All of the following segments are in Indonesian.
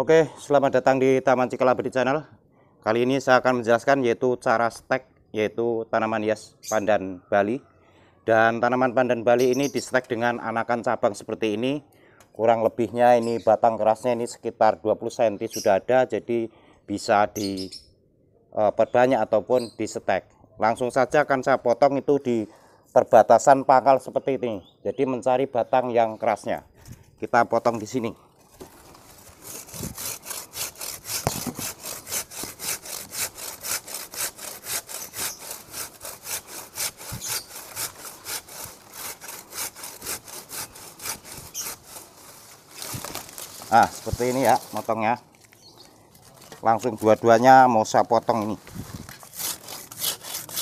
Oke, selamat datang di Taman Cikalabri Channel. Kali ini saya akan menjelaskan yaitu cara stek yaitu tanaman hias pandan Bali. Dan tanaman pandan Bali ini di stek dengan anakan cabang seperti ini. Kurang lebihnya ini batang kerasnya ini sekitar 20 cm sudah ada jadi bisa diperbanyak e, ataupun di stek. Langsung saja akan saya potong itu di perbatasan pangkal seperti ini. Jadi mencari batang yang kerasnya. Kita potong di sini. Nah, seperti ini ya, motongnya. Langsung dua-duanya mau saya potong ini.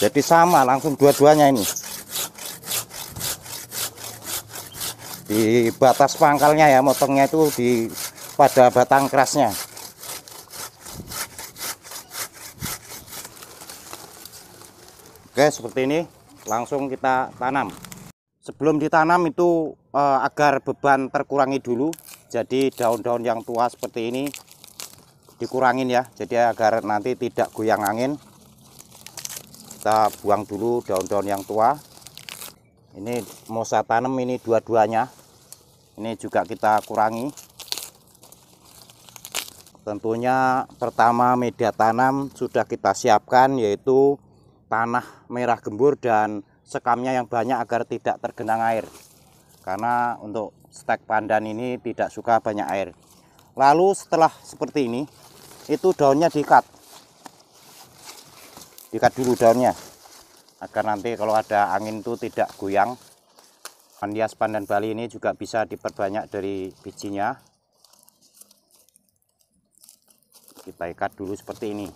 Jadi sama, langsung dua-duanya ini. Di batas pangkalnya ya, motongnya itu di pada batang kerasnya. Oke, seperti ini. Langsung kita tanam sebelum ditanam itu eh, agar beban terkurangi dulu jadi daun-daun yang tua seperti ini dikurangin ya jadi agar nanti tidak goyang angin kita buang dulu daun-daun yang tua ini mau saya tanam ini dua-duanya ini juga kita kurangi tentunya pertama media tanam sudah kita siapkan yaitu tanah merah gembur dan sekamnya yang banyak agar tidak tergenang air karena untuk stek pandan ini tidak suka banyak air lalu setelah seperti ini itu daunnya diikat diikat dulu daunnya agar nanti kalau ada angin itu tidak goyang pandias pandan Bali ini juga bisa diperbanyak dari bijinya kita ikat dulu seperti ini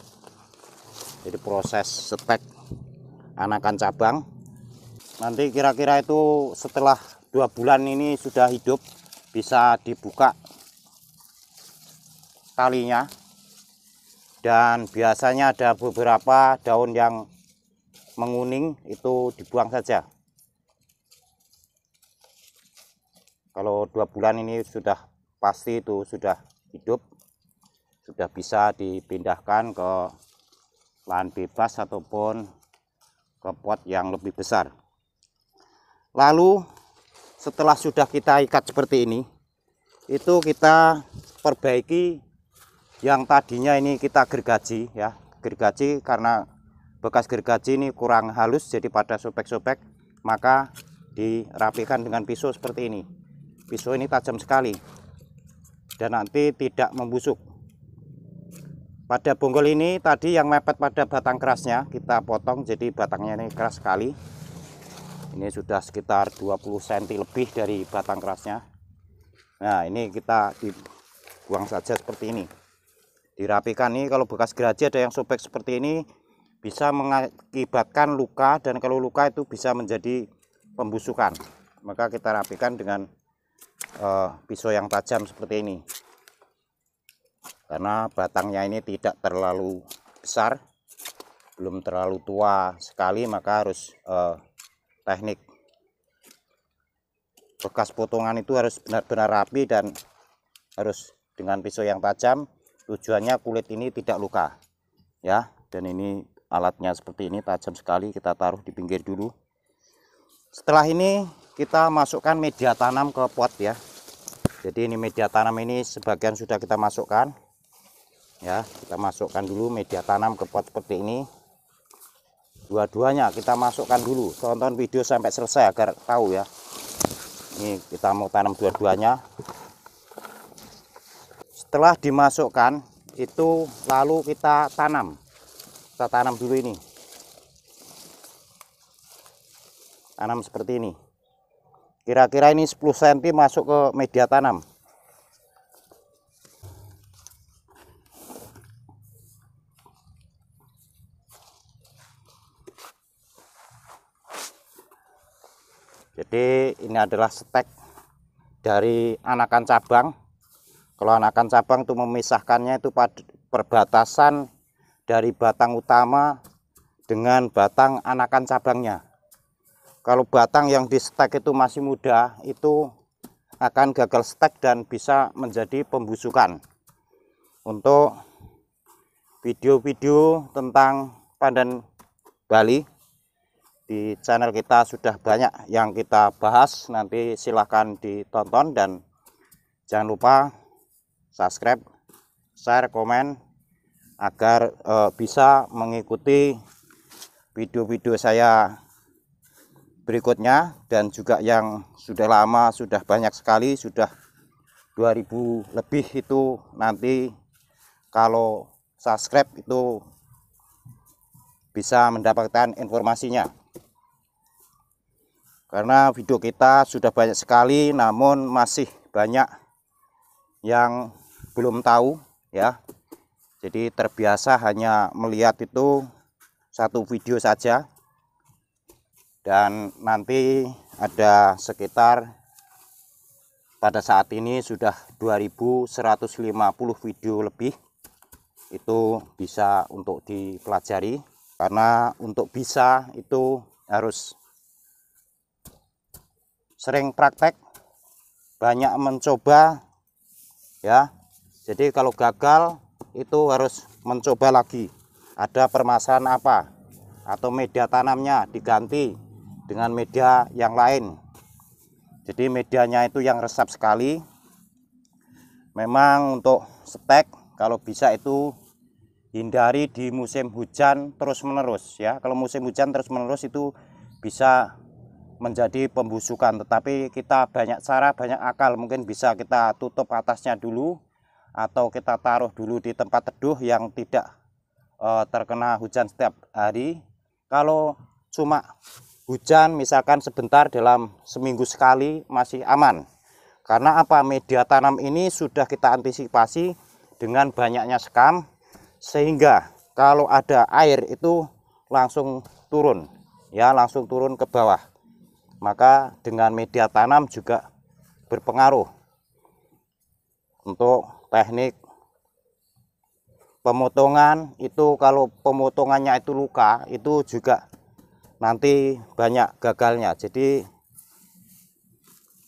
jadi proses stek anakan cabang nanti kira-kira itu setelah dua bulan ini sudah hidup bisa dibuka talinya dan biasanya ada beberapa daun yang menguning itu dibuang saja kalau dua bulan ini sudah pasti itu sudah hidup sudah bisa dipindahkan ke lahan bebas ataupun ke pot yang lebih besar lalu setelah sudah kita ikat seperti ini itu kita perbaiki yang tadinya ini kita gergaji ya gergaji karena bekas gergaji ini kurang halus jadi pada sobek-sobek maka dirapikan dengan pisau seperti ini pisau ini tajam sekali dan nanti tidak membusuk pada bonggol ini tadi yang mepet pada batang kerasnya kita potong jadi batangnya ini keras sekali ini sudah sekitar 20 cm lebih dari batang kerasnya nah ini kita dibuang saja seperti ini dirapikan nih kalau bekas geraji ada yang sobek seperti ini bisa mengakibatkan luka dan kalau luka itu bisa menjadi pembusukan maka kita rapikan dengan uh, pisau yang tajam seperti ini karena batangnya ini tidak terlalu besar belum terlalu tua sekali maka harus uh, teknik bekas potongan itu harus benar-benar rapi dan harus dengan pisau yang tajam tujuannya kulit ini tidak luka ya dan ini alatnya seperti ini tajam sekali kita taruh di pinggir dulu setelah ini kita masukkan media tanam ke pot ya jadi ini media tanam ini sebagian sudah kita masukkan ya kita masukkan dulu media tanam ke pot seperti ini dua-duanya kita masukkan dulu tonton video sampai selesai agar tahu ya ini kita mau tanam dua-duanya setelah dimasukkan itu lalu kita tanam kita tanam dulu ini tanam seperti ini kira-kira ini 10 cm masuk ke media tanam jadi ini adalah stek dari anakan cabang kalau anakan cabang itu memisahkannya itu pada perbatasan dari batang utama dengan batang anakan cabangnya kalau batang yang di stek itu masih muda itu akan gagal stek dan bisa menjadi pembusukan untuk video-video tentang pandan Bali di channel kita sudah banyak yang kita bahas nanti silahkan ditonton dan jangan lupa subscribe share komen agar eh, bisa mengikuti video-video saya berikutnya dan juga yang sudah lama sudah banyak sekali sudah 2000 lebih itu nanti kalau subscribe itu bisa mendapatkan informasinya karena video kita sudah banyak sekali namun masih banyak yang belum tahu ya jadi terbiasa hanya melihat itu satu video saja dan nanti ada sekitar pada saat ini sudah 2150 video lebih itu bisa untuk dipelajari karena untuk bisa itu harus sering praktek banyak mencoba ya jadi kalau gagal itu harus mencoba lagi ada permasalahan apa atau media tanamnya diganti dengan media yang lain jadi medianya itu yang resap sekali memang untuk stek kalau bisa itu hindari di musim hujan terus menerus ya kalau musim hujan terus menerus itu bisa menjadi pembusukan tetapi kita banyak cara banyak akal mungkin bisa kita tutup atasnya dulu atau kita taruh dulu di tempat teduh yang tidak uh, terkena hujan setiap hari kalau cuma hujan misalkan sebentar dalam seminggu sekali masih aman karena apa media tanam ini sudah kita antisipasi dengan banyaknya sekam sehingga kalau ada air itu langsung turun ya langsung turun ke bawah maka dengan media tanam juga berpengaruh untuk teknik pemotongan itu kalau pemotongannya itu luka itu juga nanti banyak gagalnya jadi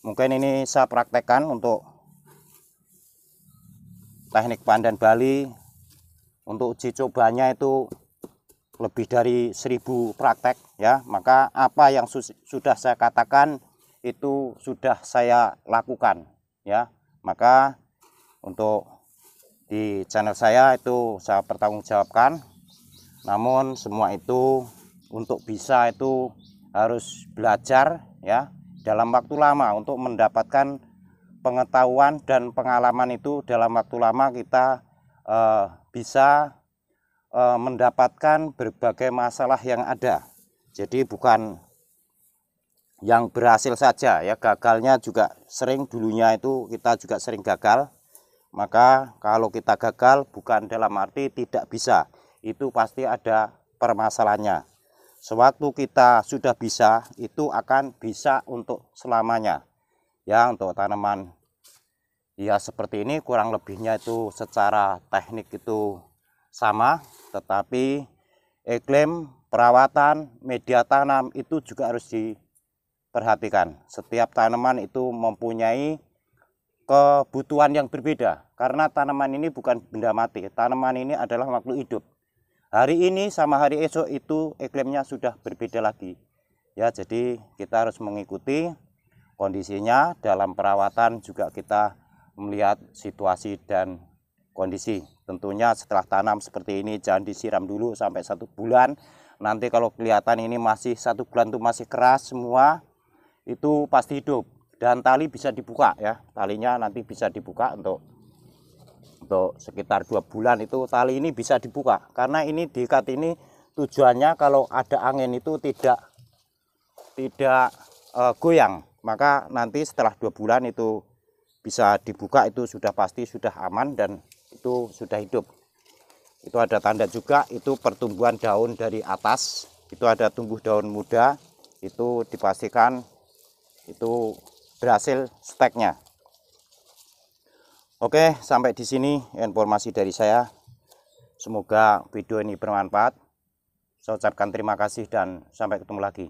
mungkin ini saya praktekkan untuk teknik pandan Bali untuk uji cobanya itu lebih dari seribu praktek ya maka apa yang su sudah saya katakan itu sudah saya lakukan ya maka untuk di channel saya itu saya pertanggungjawabkan namun semua itu untuk bisa itu harus belajar ya dalam waktu lama untuk mendapatkan pengetahuan dan pengalaman itu dalam waktu lama kita eh, bisa e, mendapatkan berbagai masalah yang ada. Jadi bukan yang berhasil saja ya, gagalnya juga sering dulunya itu kita juga sering gagal. Maka kalau kita gagal bukan dalam arti tidak bisa, itu pasti ada permasalahannya. Sewaktu kita sudah bisa, itu akan bisa untuk selamanya. Ya, untuk tanaman ya seperti ini kurang lebihnya itu secara teknik itu sama, tetapi iklim, perawatan, media tanam itu juga harus diperhatikan. Setiap tanaman itu mempunyai kebutuhan yang berbeda karena tanaman ini bukan benda mati. Tanaman ini adalah makhluk hidup. Hari ini sama hari esok itu iklimnya sudah berbeda lagi. Ya, jadi kita harus mengikuti kondisinya dalam perawatan juga kita melihat situasi dan kondisi. Tentunya setelah tanam seperti ini jangan disiram dulu sampai satu bulan. Nanti kalau kelihatan ini masih satu bulan tuh masih keras semua, itu pasti hidup. Dan tali bisa dibuka ya, talinya nanti bisa dibuka untuk untuk sekitar dua bulan itu tali ini bisa dibuka karena ini diikat ini tujuannya kalau ada angin itu tidak tidak e, goyang maka nanti setelah dua bulan itu bisa dibuka itu sudah pasti sudah aman dan itu sudah hidup itu ada tanda juga itu pertumbuhan daun dari atas itu ada tumbuh daun muda itu dipastikan itu berhasil steknya Oke sampai di sini informasi dari saya semoga video ini bermanfaat saya ucapkan terima kasih dan sampai ketemu lagi